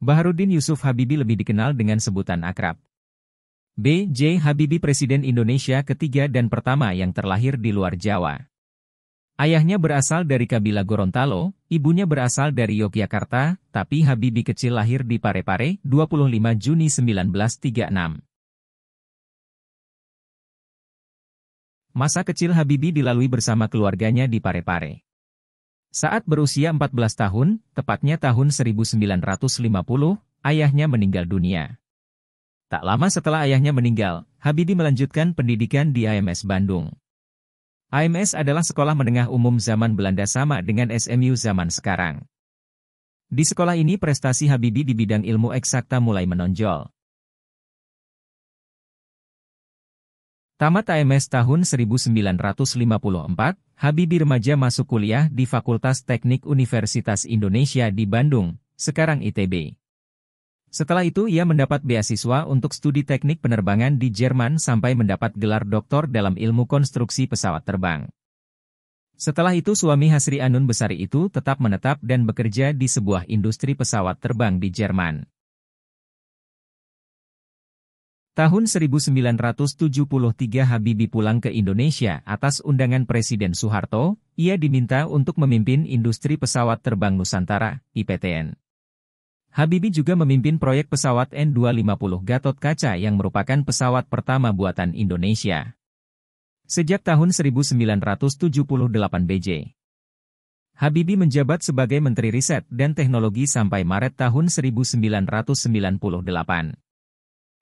Baharudin Yusuf Habibi lebih dikenal dengan sebutan akrab. B.J. Habibi Presiden Indonesia ketiga dan pertama yang terlahir di luar Jawa. Ayahnya berasal dari Kabila Gorontalo, ibunya berasal dari Yogyakarta, tapi Habibi kecil lahir di Parepare, 25 Juni 1936. Masa kecil Habibi dilalui bersama keluarganya di Parepare. Saat berusia 14 tahun, tepatnya tahun 1950, ayahnya meninggal dunia. Tak lama setelah ayahnya meninggal, Habidi melanjutkan pendidikan di AMS Bandung. AMS adalah sekolah menengah umum zaman Belanda sama dengan SMU zaman sekarang. Di sekolah ini prestasi Habidi di bidang ilmu eksakta mulai menonjol. Tamat AMS tahun 1954, Habibi remaja masuk kuliah di Fakultas Teknik Universitas Indonesia di Bandung, sekarang ITB. Setelah itu ia mendapat beasiswa untuk studi teknik penerbangan di Jerman sampai mendapat gelar doktor dalam ilmu konstruksi pesawat terbang. Setelah itu suami Hasri Anun Besari itu tetap menetap dan bekerja di sebuah industri pesawat terbang di Jerman. Tahun 1973 Habibie pulang ke Indonesia atas undangan Presiden Soeharto, ia diminta untuk memimpin industri pesawat terbang Nusantara, IPTN. Habibie juga memimpin proyek pesawat N250 Gatot Kaca yang merupakan pesawat pertama buatan Indonesia. Sejak tahun 1978 BJ. Habibie menjabat sebagai Menteri Riset dan Teknologi sampai Maret tahun 1998.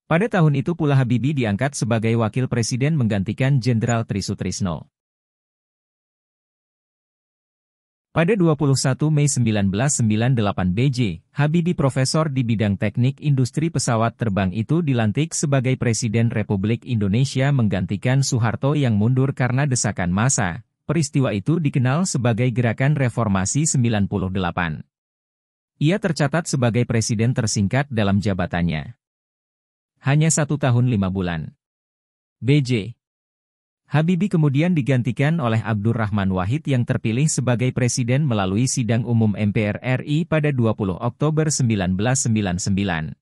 Pada tahun itu pula Habibie diangkat sebagai wakil presiden menggantikan Jenderal Trisutrisno. Pada 21 Mei 1998 BJ, Habibie profesor di bidang teknik industri pesawat terbang itu dilantik sebagai Presiden Republik Indonesia menggantikan Soeharto yang mundur karena desakan massa. Peristiwa itu dikenal sebagai Gerakan Reformasi 98. Ia tercatat sebagai presiden tersingkat dalam jabatannya. Hanya satu tahun lima bulan. BJ Habibi kemudian digantikan oleh Abdurrahman Wahid yang terpilih sebagai presiden melalui sidang umum MPR RI pada 20 Oktober 1999.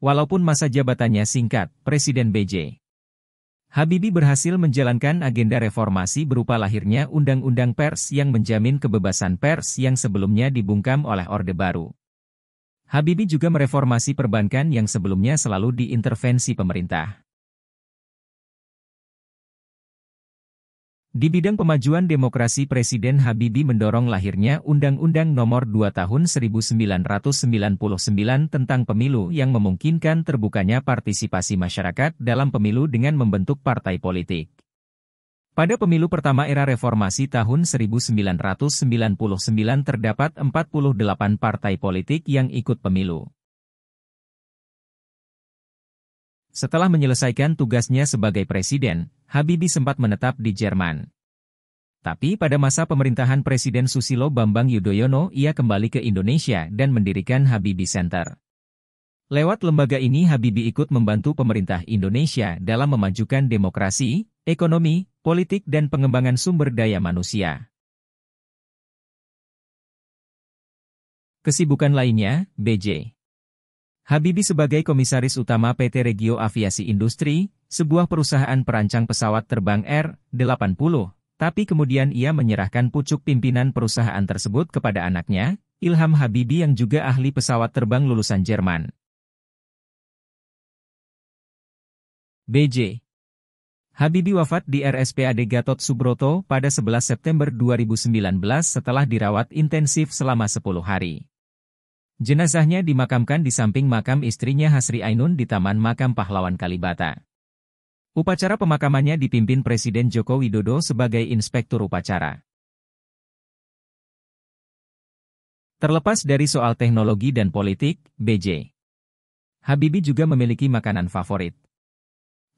Walaupun masa jabatannya singkat, Presiden BJ Habibi berhasil menjalankan agenda reformasi berupa lahirnya Undang-Undang Pers yang menjamin kebebasan pers yang sebelumnya dibungkam oleh Orde Baru. Habibie juga mereformasi perbankan yang sebelumnya selalu diintervensi pemerintah. Di bidang pemajuan demokrasi Presiden Habibie mendorong lahirnya Undang-Undang Nomor 2 Tahun 1999 tentang pemilu yang memungkinkan terbukanya partisipasi masyarakat dalam pemilu dengan membentuk partai politik. Pada pemilu pertama era reformasi tahun 1999 terdapat 48 partai politik yang ikut pemilu. Setelah menyelesaikan tugasnya sebagai presiden, Habibie sempat menetap di Jerman. Tapi pada masa pemerintahan Presiden Susilo Bambang Yudhoyono ia kembali ke Indonesia dan mendirikan Habibie Center. Lewat lembaga ini Habibie ikut membantu pemerintah Indonesia dalam memajukan demokrasi, ekonomi, politik dan pengembangan sumber daya manusia. Kesibukan lainnya, BJ. Habibie sebagai komisaris utama PT Regio Aviasi Industri, sebuah perusahaan perancang pesawat terbang R-80, tapi kemudian ia menyerahkan pucuk pimpinan perusahaan tersebut kepada anaknya, Ilham Habibie yang juga ahli pesawat terbang lulusan Jerman. BJ. Habibi wafat di RSPAD Gatot Subroto pada 11 September 2019 setelah dirawat intensif selama 10 hari. Jenazahnya dimakamkan di samping makam istrinya Hasri Ainun di Taman Makam Pahlawan Kalibata. Upacara pemakamannya dipimpin Presiden Joko Widodo sebagai inspektur upacara. Terlepas dari soal teknologi dan politik, BJ. Habibi juga memiliki makanan favorit.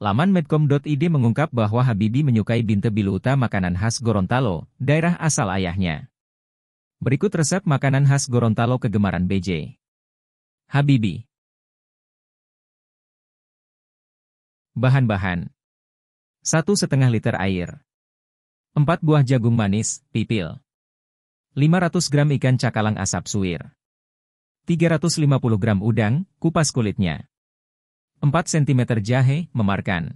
Laman medcom.id mengungkap bahwa Habibi menyukai binte biluta makanan khas Gorontalo, daerah asal ayahnya. Berikut resep makanan khas Gorontalo kegemaran BJ. Habibi Bahan-bahan 1 setengah liter air 4 buah jagung manis, pipil 500 gram ikan cakalang asap suwir 350 gram udang, kupas kulitnya 4 cm jahe, memarkan.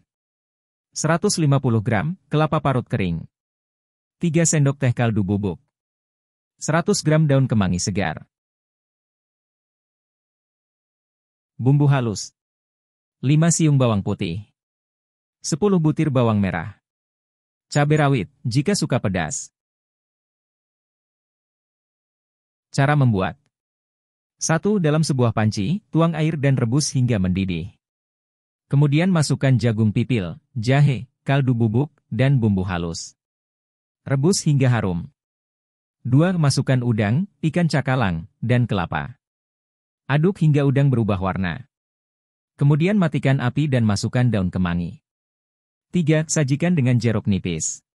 150 gram, kelapa parut kering. 3 sendok teh kaldu bubuk. 100 gram daun kemangi segar. Bumbu halus. 5 siung bawang putih. 10 butir bawang merah. Cabai rawit, jika suka pedas. Cara membuat. 1. Dalam sebuah panci, tuang air dan rebus hingga mendidih. Kemudian masukkan jagung pipil, jahe, kaldu bubuk, dan bumbu halus. Rebus hingga harum. 2. Masukkan udang, ikan cakalang, dan kelapa. Aduk hingga udang berubah warna. Kemudian matikan api dan masukkan daun kemangi. 3. Sajikan dengan jeruk nipis.